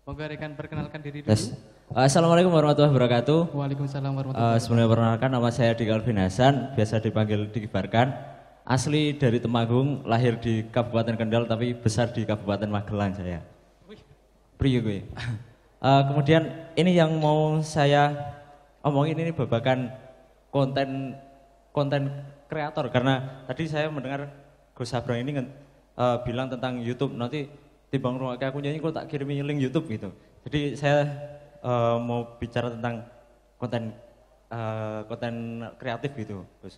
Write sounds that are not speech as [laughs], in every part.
Monggo rekan perkenalkan diri dulu. Yes. Eh, Assalamualaikum warahmatullahi wabarakatuh. Waalaikumsalam warahmatullahi eh, wabarakatuh. Uh, sebelumnya perkenalkan nama saya Diki Alvin Hasan, biasa dipanggil Diki Barkan. Asli dari Temanggung, lahir di Kabupaten Kendal tapi besar di Kabupaten Magelang saya. Priyo gue. Uh, kemudian ini yang mau saya omongin ini babakan konten konten kreator karena tadi saya mendengar Gus Sabrang ini uh, bilang tentang YouTube nanti timbang rumah aku nyanyi kok tak kirimi link YouTube gitu. Jadi saya uh, mau bicara tentang konten uh, konten kreatif gitu, Terus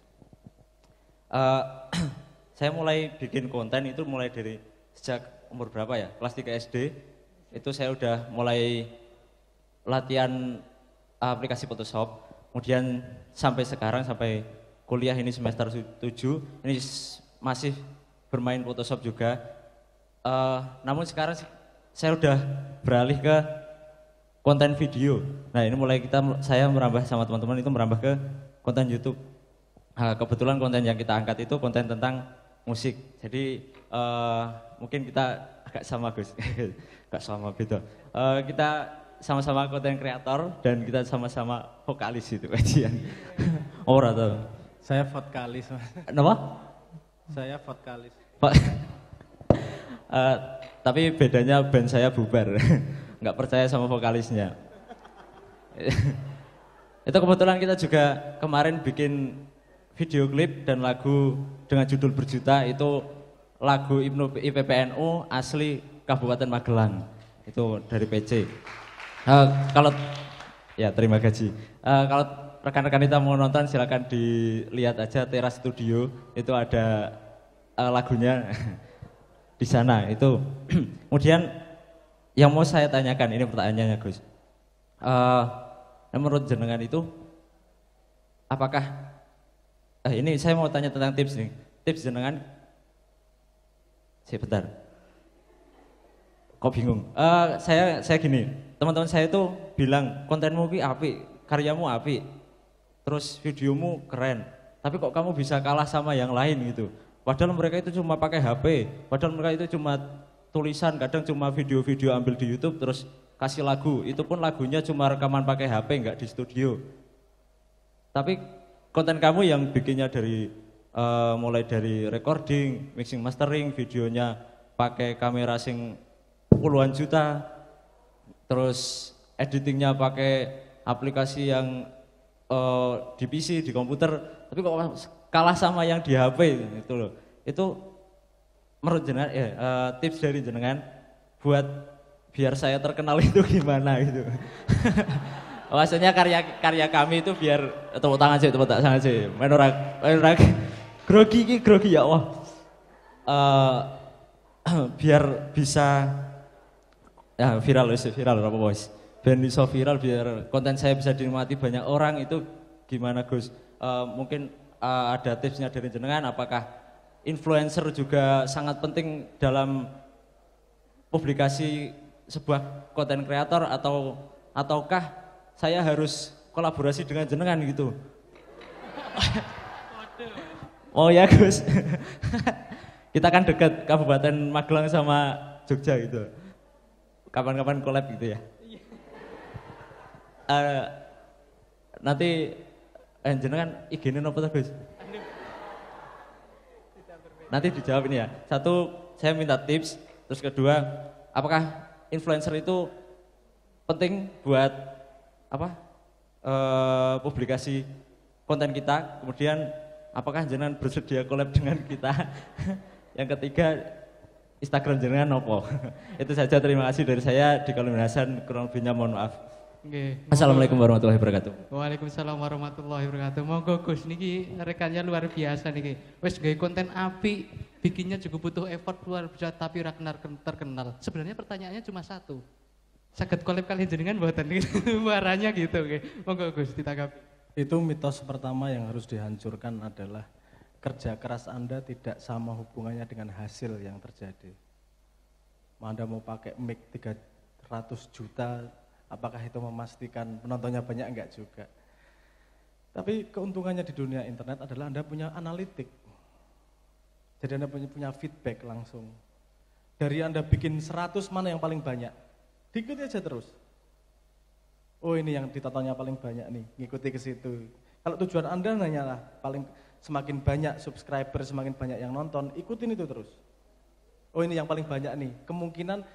Uh, [clears throat] saya mulai bikin konten itu mulai dari sejak umur berapa ya? Kelas 3 SD. Itu saya udah mulai latihan aplikasi Photoshop. Kemudian sampai sekarang sampai kuliah ini semester 7 ini masih bermain Photoshop juga Uh, namun sekarang saya sudah beralih ke konten video. Nah ini mulai kita saya merambah sama teman-teman itu merambah ke konten YouTube. Uh, kebetulan konten yang kita angkat itu konten tentang musik. Jadi uh, mungkin kita agak sama Gus, [laughs] agak sama beda. Uh, kita sama-sama konten kreator dan kita sama-sama vokalis itu [laughs] kajian. Ora oh, tuh. Saya vokalis. Kenapa? Saya vokalis uh, tapi bedanya band saya bubar [laughs] nggak percaya sama vokalisnya [laughs] itu kebetulan kita juga kemarin bikin video klip dan lagu dengan judul berjuta itu lagu Ibnu IPPNU asli Kabupaten Magelang itu dari PC uh, eh, kalau ya terima gaji uh, kalau rekan-rekan kita mau nonton silahkan dilihat aja teras studio itu ada uh, lagunya [laughs] di sana itu. [clears throat] Kemudian yang mau saya tanyakan ini pertanyaannya Gus. Uh, menurut jenengan itu apakah uh, ini saya mau tanya tentang tips nih. Tips jenengan sebentar. Kok bingung? Uh, saya saya gini, teman-teman saya itu bilang kontenmu ki api, karyamu api, terus videomu keren. Tapi kok kamu bisa kalah sama yang lain gitu? Padahal mereka itu cuma pakai HP, padahal mereka itu cuma tulisan, kadang cuma video-video ambil di YouTube terus kasih lagu. Itu pun lagunya cuma rekaman pakai HP, nggak di studio. Tapi konten kamu yang bikinnya dari uh, mulai dari recording, mixing, mastering, videonya pakai kamera sing puluhan juta, terus editingnya pakai aplikasi yang uh, di PC, di komputer. Tapi kok kalah sama yang di HP itu, loh. Itu menurut jenengan ya eh, tips dari jenengan buat biar saya terkenal itu [laughs] gimana gitu. [laughs] Maksudnya karya karya kami itu biar eh, tepuk tangan sih, tepuk tangan sih. Menurut menurut [laughs] grogi ki grogi ya Allah. Uh, [clears throat] biar bisa ya viral wis viral apa bos. Ben bisa viral biar konten saya bisa dinikmati banyak orang itu gimana Gus? Uh, mungkin uh, ada tipsnya dari jenengan apakah influencer juga sangat penting dalam publikasi sebuah konten kreator atau ataukah saya harus kolaborasi dengan jenengan gitu oh ya Gus kita kan dekat Kabupaten Magelang sama Jogja gitu kapan-kapan collab gitu ya uh, nanti Eh jenengan IG-ne napa to, Gus? Nanti dijawab ini ya. Satu, saya minta tips. Terus kedua, apakah influencer itu penting buat apa? E, publikasi konten kita. Kemudian apakah jenengan bersedia collab dengan kita? [laughs] Yang ketiga, Instagram jenengan nopo. [laughs] itu saja terima kasih dari saya di kolom Hasan kurang lebihnya mohon maaf. Okay. Assalamualaikum warahmatullahi wabarakatuh. Waalaikumsalam warahmatullahi wabarakatuh. Monggo Gus niki rekannya luar biasa niki. Wes gawe konten api, bikinnya cukup butuh effort luar biasa tapi Ragnar terkenal. Sebenarnya pertanyaannya cuma satu. Sakit kolab kalian jenengan buatan [laughs] niki warnanya gitu. Nge. Monggo Gus ditanggapi. Itu mitos pertama yang harus dihancurkan adalah kerja keras Anda tidak sama hubungannya dengan hasil yang terjadi. Anda mau pakai mic 300 juta, apakah itu memastikan penontonnya banyak enggak juga. Tapi keuntungannya di dunia internet adalah Anda punya analitik. Jadi Anda punya, feedback langsung. Dari Anda bikin 100 mana yang paling banyak? Diikuti aja terus. Oh ini yang ditontonnya paling banyak nih, ngikuti ke situ. Kalau tujuan Anda nanyalah paling semakin banyak subscriber, semakin banyak yang nonton, ikutin itu terus. Oh ini yang paling banyak nih, kemungkinan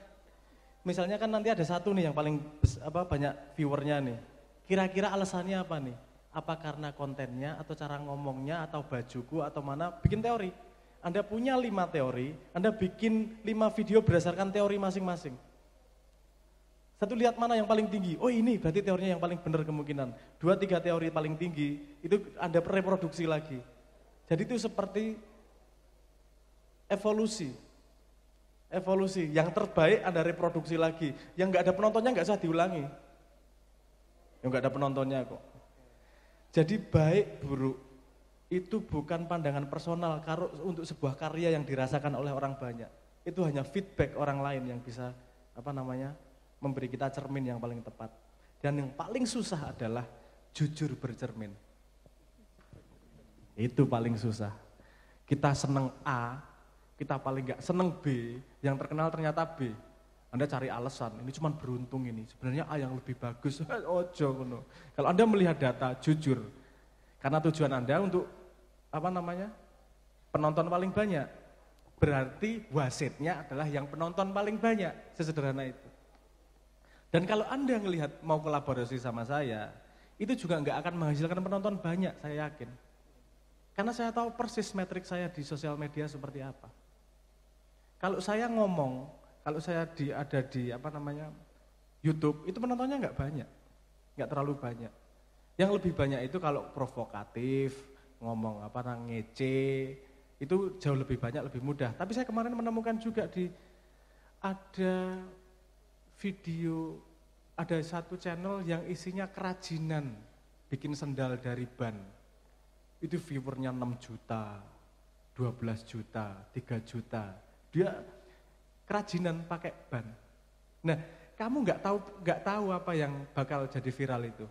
misalnya kan nanti ada satu nih yang paling apa banyak viewernya nih. Kira-kira alasannya apa nih? Apa karena kontennya atau cara ngomongnya atau bajuku atau mana? Bikin teori. Anda punya lima teori, Anda bikin lima video berdasarkan teori masing-masing. Satu lihat mana yang paling tinggi, oh ini berarti teorinya yang paling benar kemungkinan. Dua tiga teori paling tinggi, itu Anda reproduksi lagi. Jadi itu seperti evolusi, Evolusi, yang terbaik Anda reproduksi lagi. Yang nggak ada penontonnya nggak usah diulangi. Yang nggak ada penontonnya kok. Jadi baik buruk itu bukan pandangan personal karo untuk sebuah karya yang dirasakan oleh orang banyak. Itu hanya feedback orang lain yang bisa apa namanya memberi kita cermin yang paling tepat. Dan yang paling susah adalah jujur bercermin. Itu paling susah. Kita seneng A, kita paling nggak seneng B, yang terkenal ternyata B. Anda cari alasan, ini cuma beruntung ini. Sebenarnya A yang lebih bagus. [laughs] Ojo no. Kalau Anda melihat data jujur, karena tujuan Anda untuk apa namanya? penonton paling banyak. Berarti wasitnya adalah yang penonton paling banyak, sesederhana itu. Dan kalau Anda melihat mau kolaborasi sama saya, itu juga nggak akan menghasilkan penonton banyak, saya yakin. Karena saya tahu persis metrik saya di sosial media seperti apa. Kalau saya ngomong, kalau saya di, ada di apa namanya YouTube, itu penontonnya nggak banyak, nggak terlalu banyak. Yang lebih banyak itu kalau provokatif, ngomong apa namanya ngece, itu jauh lebih banyak, lebih mudah. Tapi saya kemarin menemukan juga di ada video, ada satu channel yang isinya kerajinan bikin sendal dari ban. Itu viewernya 6 juta, 12 juta, 3 juta dia kerajinan pakai ban. Nah, kamu nggak tahu nggak tahu apa yang bakal jadi viral itu.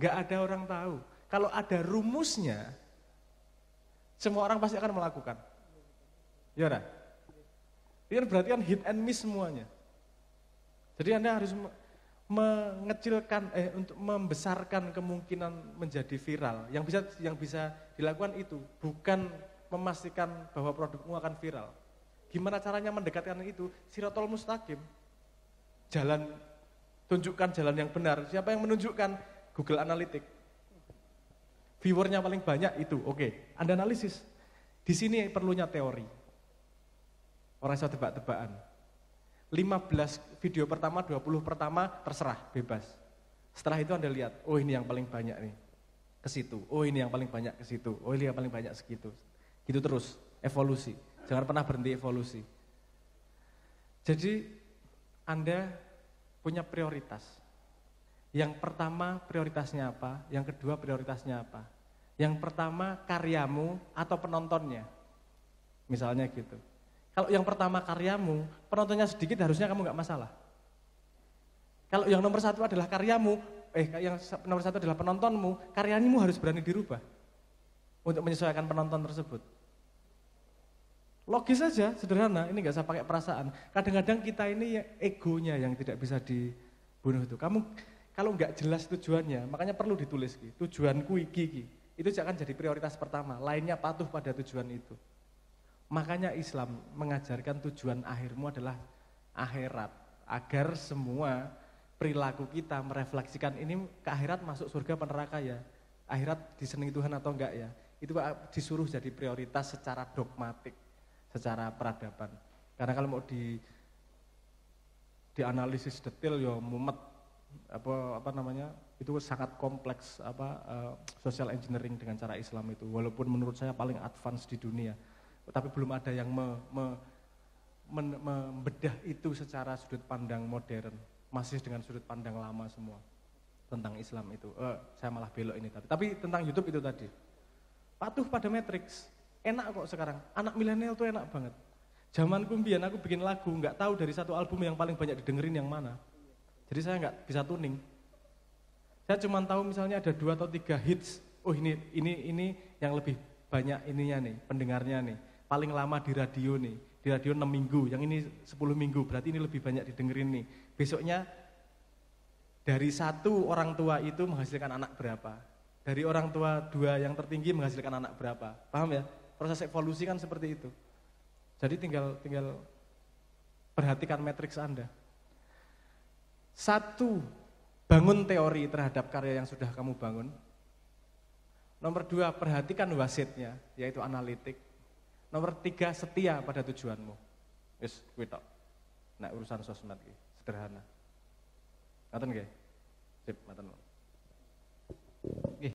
Nggak ada orang tahu. Kalau ada rumusnya, semua orang pasti akan melakukan. Ya, nah? Ini berarti kan hit and miss semuanya. Jadi Anda harus mengecilkan eh untuk membesarkan kemungkinan menjadi viral. Yang bisa yang bisa dilakukan itu bukan memastikan bahwa produkmu akan viral. Gimana caranya mendekatkan itu? Sirotol mustaqim. Jalan, tunjukkan jalan yang benar. Siapa yang menunjukkan? Google Analytics. Viewernya paling banyak itu, oke. Okay. Anda analisis. Di sini perlunya teori. Orang saya tebak-tebakan. 15 video pertama, 20 pertama, terserah, bebas. Setelah itu Anda lihat, oh ini yang paling banyak nih ke situ. Oh ini yang paling banyak ke situ. Oh ini yang paling banyak segitu. Gitu terus, evolusi. Jangan pernah berhenti evolusi. Jadi Anda punya prioritas. Yang pertama prioritasnya apa? Yang kedua prioritasnya apa? Yang pertama karyamu atau penontonnya. Misalnya gitu. Kalau yang pertama karyamu, penontonnya sedikit harusnya kamu nggak masalah. Kalau yang nomor satu adalah karyamu, eh yang nomor satu adalah penontonmu, karyamu harus berani dirubah untuk menyesuaikan penonton tersebut. Logis saja, sederhana, ini gak usah pakai perasaan. Kadang-kadang kita ini egonya yang tidak bisa dibunuh itu. Kamu kalau nggak jelas tujuannya, makanya perlu ditulis ki. Tujuanku iki ki. Itu akan jadi prioritas pertama, lainnya patuh pada tujuan itu. Makanya Islam mengajarkan tujuan akhirmu adalah akhirat, agar semua perilaku kita merefleksikan ini ke akhirat masuk surga peneraka ya. Akhirat disenangi Tuhan atau enggak ya. Itu ah, disuruh jadi prioritas secara dogmatik secara peradaban. Karena kalau mau di dianalisis detail ya mumet apa apa namanya itu sangat kompleks apa uh, social engineering dengan cara Islam itu walaupun menurut saya paling advance di dunia tapi belum ada yang me, me, men, membedah itu secara sudut pandang modern masih dengan sudut pandang lama semua tentang Islam itu uh, saya malah belok ini tapi tapi tentang YouTube itu tadi patuh pada matrix Enak kok sekarang, anak milenial tuh enak banget. Zaman kumbian aku bikin lagu, nggak tahu dari satu album yang paling banyak didengerin yang mana. Jadi saya nggak bisa tuning. Saya cuma tahu misalnya ada dua atau tiga hits. Oh ini ini ini yang lebih banyak ininya nih, pendengarnya nih. Paling lama di radio nih, di radio 6 minggu, yang ini 10 minggu, berarti ini lebih banyak didengerin nih. Besoknya dari satu orang tua itu menghasilkan anak berapa? Dari orang tua dua yang tertinggi menghasilkan anak berapa? Paham ya? proses evolusi kan seperti itu. Jadi tinggal tinggal perhatikan matriks Anda. Satu, bangun teori terhadap karya yang sudah kamu bangun. Nomor dua, perhatikan wasitnya, yaitu analitik. Nomor tiga, setia pada tujuanmu. Yes, talk. Nah, urusan sosmed gitu. sederhana. Ngaten gak? Sip, ngaten.